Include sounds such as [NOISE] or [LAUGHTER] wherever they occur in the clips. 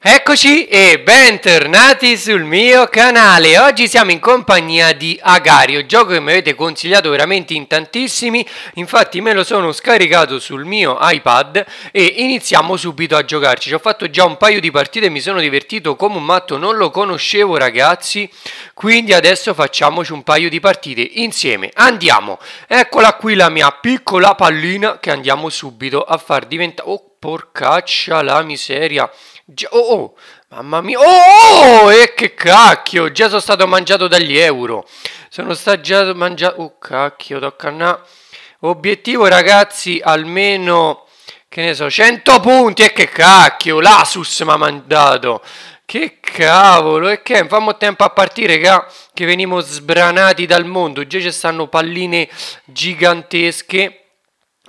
Eccoci e bentornati sul mio canale Oggi siamo in compagnia di Agario Gioco che mi avete consigliato veramente in tantissimi Infatti me lo sono scaricato sul mio iPad E iniziamo subito a giocarci Ci ho fatto già un paio di partite e mi sono divertito come un matto Non lo conoscevo ragazzi Quindi adesso facciamoci un paio di partite insieme Andiamo Eccola qui la mia piccola pallina Che andiamo subito a far diventare Oh Porcaccia la miseria. Oh, oh, mamma mia. Oh, oh, oh, e che cacchio. Già sono stato mangiato dagli euro. Sono stato già mangiato. Oh, cacchio, tocca a Obiettivo, ragazzi, almeno, che ne so, 100 punti. E che cacchio, l'Asus mi ha mandato. Che cavolo, e che fammo tempo a partire, ca, ah, che venimo sbranati dal mondo. Già ci stanno palline gigantesche.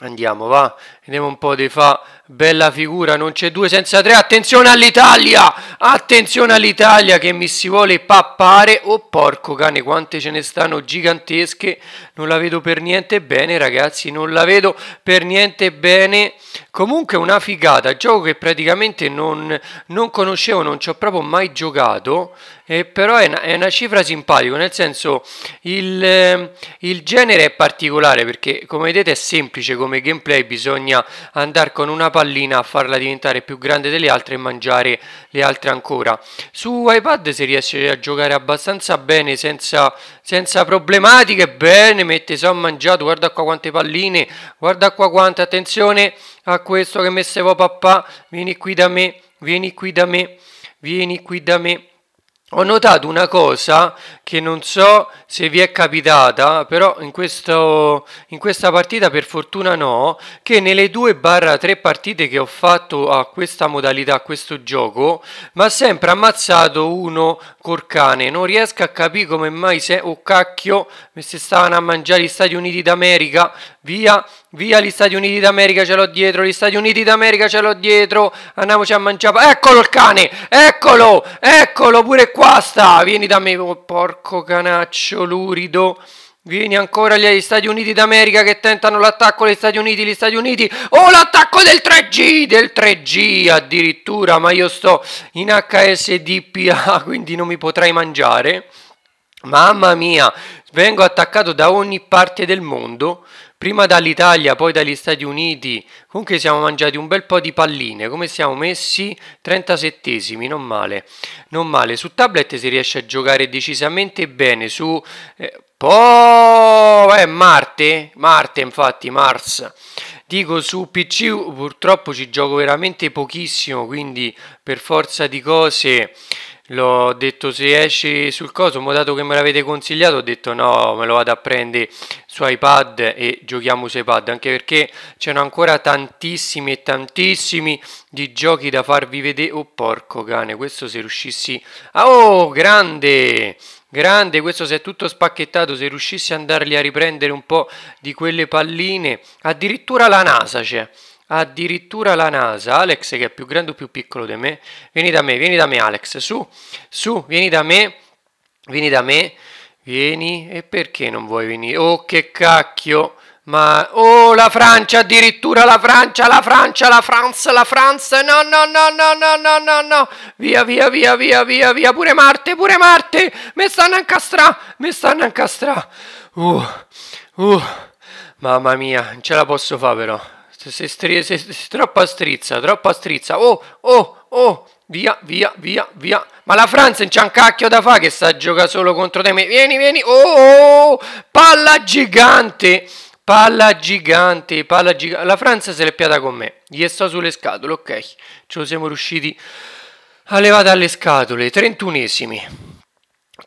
Andiamo, va, vediamo un po' di fa Bella figura, non c'è due senza tre. Attenzione all'Italia! Attenzione all'Italia che mi si vuole pappare. Oh porco cane, quante ce ne stanno gigantesche. Non la vedo per niente bene, ragazzi. Non la vedo per niente bene. Comunque una figata, gioco che praticamente non, non conoscevo, non ci ho proprio mai giocato, eh, però è una, è una, cifra simpatica, nel senso il, eh, il, genere è particolare perché come vedete è semplice come gameplay, bisogna andare con una pallina a farla diventare più grande delle altre e mangiare le altre ancora. Su iPad si riesce a giocare abbastanza bene senza, senza problematiche, bene, mette, so mangiato, guarda qua quante palline, guarda qua quante, attenzione a questo che mi stavo papà, vieni qui da me, vieni qui da me, vieni qui da me. Ho notato una cosa che non so se vi è capitata, però in, questo, in questa partita per fortuna no, che nelle due barra tre partite che ho fatto a questa modalità, a questo gioco, mi ha sempre ammazzato uno col cane. Non riesco a capire come mai se oh cacchio si stavano a mangiare gli Stati Uniti d'America. Via, via gli Stati Uniti d'America ce l'ho dietro, gli Stati Uniti d'America ce l'ho dietro. Andiamoci a mangiare. Eccolo il cane! Eccolo! Eccolo pure qua sta! Vieni da me, oh, porco canaccio lurido. Vieni ancora gli Stati Uniti d'America che tentano l'attacco agli Stati Uniti, gli Stati Uniti, oh l'attacco del 3G, del 3G addirittura, ma io sto in HSDPA, [LAUGHS] quindi non mi potrei mangiare. Mamma mia, vengo attaccato da ogni parte del mondo, prima dall'Italia, poi dagli Stati Uniti, comunque siamo mangiati un bel po' di palline, come siamo messi? 37esimi, non male, non male, su tablet si riesce a giocare decisamente bene, su... Eh, poi è eh, Marte, Marte infatti, Mars. Dico su PC purtroppo ci gioco veramente pochissimo, quindi per forza di cose L'ho detto se esci sul coso, ma dato che me l'avete consigliato ho detto no, me lo vado a prendere su iPad e giochiamo su iPad, anche perché c'erano ancora tantissimi e tantissimi di giochi da farvi vedere. Oh porco cane, questo se riuscissi... oh, grande! Grande, questo se è tutto spacchettato, se riuscissi a andarli a riprendere un po' di quelle palline, addirittura la NASA c'è. Addirittura la NASA, Alex che è più grande o più piccolo di me, vieni da me, vieni da me Alex, su, su, vieni da me, vieni da me, vieni, e perché non vuoi venire? Oh che cacchio, ma, oh la Francia, addirittura la Francia, la Francia, la Francia, la Francia, no, no, no, no, no, no, no, no, via, via, via, via, via, via, pure Marte, pure Marte, mi stanno a incastrà, mi stanno a incastrà, uh, uh, mamma mia, non ce la posso fare però. Se, stri se, se, troppa strizza, troppa strizza. Oh, oh, oh, via, via, via, via. Ma la Francia non c'è un cacchio da fa che sta a giocare solo contro te. Vieni, vieni. Oh, oh, oh, palla gigante. Palla gigante, palla gigante. La Francia se l'è piata con me. Gli sto sulle scatole, ok. Ce lo siamo riusciti a levare dalle scatole. Trentunesimi.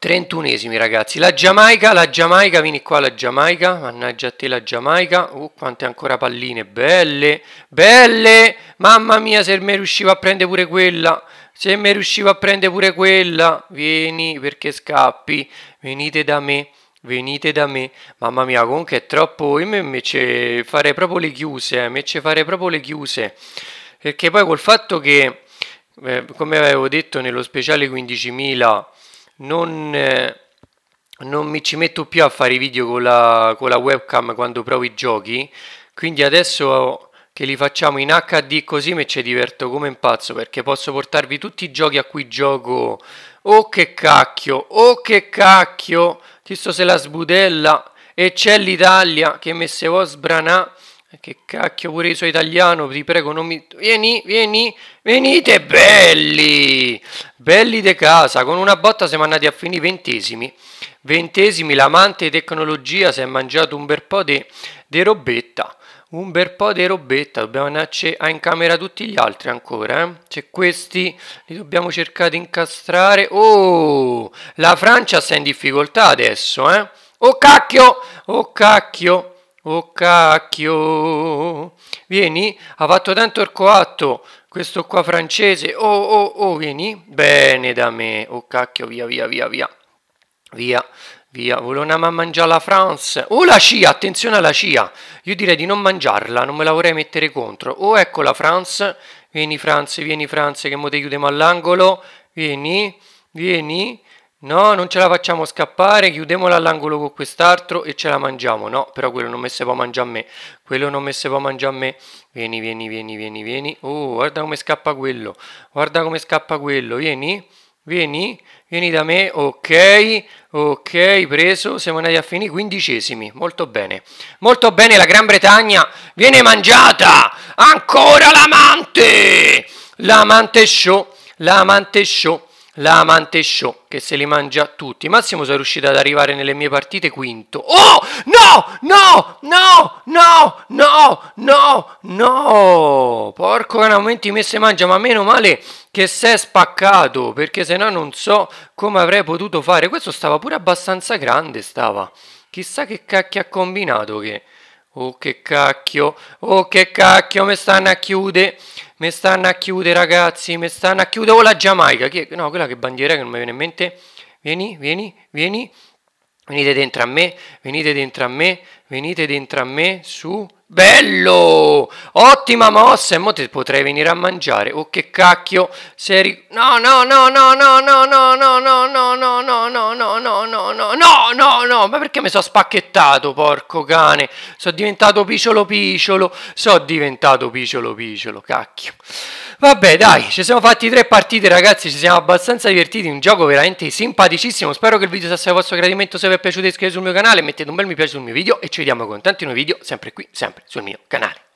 31esimi ragazzi, la Giamaica, la Giamaica, vieni qua la Giamaica, mannaggia a te la Giamaica, uh quante ancora palline, belle, belle, mamma mia se me riuscivo a prendere pure quella, se me riuscivo a prendere pure quella, vieni perché scappi, venite da me, venite da me, mamma mia comunque è troppo, io invece farei proprio le chiuse, eh, invece farei proprio le chiuse, perché poi col fatto che, eh, come avevo detto nello speciale 15.000, non, eh, non mi ci metto più a fare i video con la, con la webcam quando provo i giochi, quindi adesso che li facciamo in HD così mi ci diverto come un pazzo perché posso portarvi tutti i giochi a cui gioco. Oh che cacchio, oh che cacchio, chissà se la sbudella e c'è l'Italia che me se vuoi sbranà eh, che cacchio pure io sono italiano, ti prego non mi... Vieni, vieni, venite belli! Belli de casa, con una botta siamo andati a finire ventesimi. Ventesimi, l'amante di tecnologia si è mangiato un bel po' di robetta. Un bel po' di robetta, dobbiamo andarci a in camera tutti gli altri ancora, eh? C'è questi, li dobbiamo cercare di incastrare. Oh, la Francia sta in difficoltà adesso, eh? Oh cacchio, oh cacchio! Oh cacchio! Vieni, ha fatto tanto il coatto, questo qua francese. Oh, oh, oh, vieni. Bene da me. Oh cacchio, via, via, via, via. Via, via. Volevo andare a mangiare la France. Oh la scia, attenzione alla scia, Io direi di non mangiarla, non me la vorrei mettere contro. Oh, ecco la France. Vieni France, vieni France, che mo te chiudiamo all'angolo. Vieni, vieni. No, non ce la facciamo scappare, chiudiamola all'angolo con quest'altro e ce la mangiamo. No, però quello non mi si può mangiare a me. Quello non mi si può mangiare a me. Vieni, vieni, vieni, vieni, vieni. Oh, guarda come scappa quello. Guarda come scappa quello. Vieni, vieni, vieni da me. Ok, ok, preso. Siamo andati a finire quindicesimi. Molto bene. Molto bene, la Gran Bretagna viene mangiata. Ancora l'amante. L'amante show, l'amante show la Amante Show che se li mangia tutti. Massimo sono riuscito ad arrivare nelle mie partite quinto. Oh! No! No! No! No! No! No! No! Porco che mi si mangia, ma meno male che si è spaccato, perché se no non so come avrei potuto fare. Questo stava pure abbastanza grande, stava. Chissà che cacchio ha combinato che... Oh che cacchio, oh che cacchio, mi stanno a chiudere. Me stanno a chiudere, ragazzi. Me stanno a chiudere. Oh, la Giamaica. Che... No, quella che bandiera che non mi viene in mente. Vieni, vieni, vieni. Venite dentro a me. Venite dentro a me. Venite dentro a me. Su, Bello! Ottima mossa! E mo te potrei venire a mangiare. Oh, che cacchio! Sei No, no, no, no, no, no, no, no, no, no, no, no, no, no, no, no, no, no, no, no! Ma perché mi sono spacchettato, porco cane? Sono diventato picciolo picciolo. Sono diventato picciolo picciolo, cacchio. Vabbè, dai, ci siamo fatti tre partite, ragazzi. Ci siamo abbastanza divertiti. Un gioco veramente simpaticissimo. Spero che il video sia stato a vostro gradimento. Se vi è piaciuto, iscrivetevi sul mio canale, mettete un bel mi piace sul mio video e ci vediamo con tanti nuovi video, sempre qui, sempre sul mio canale.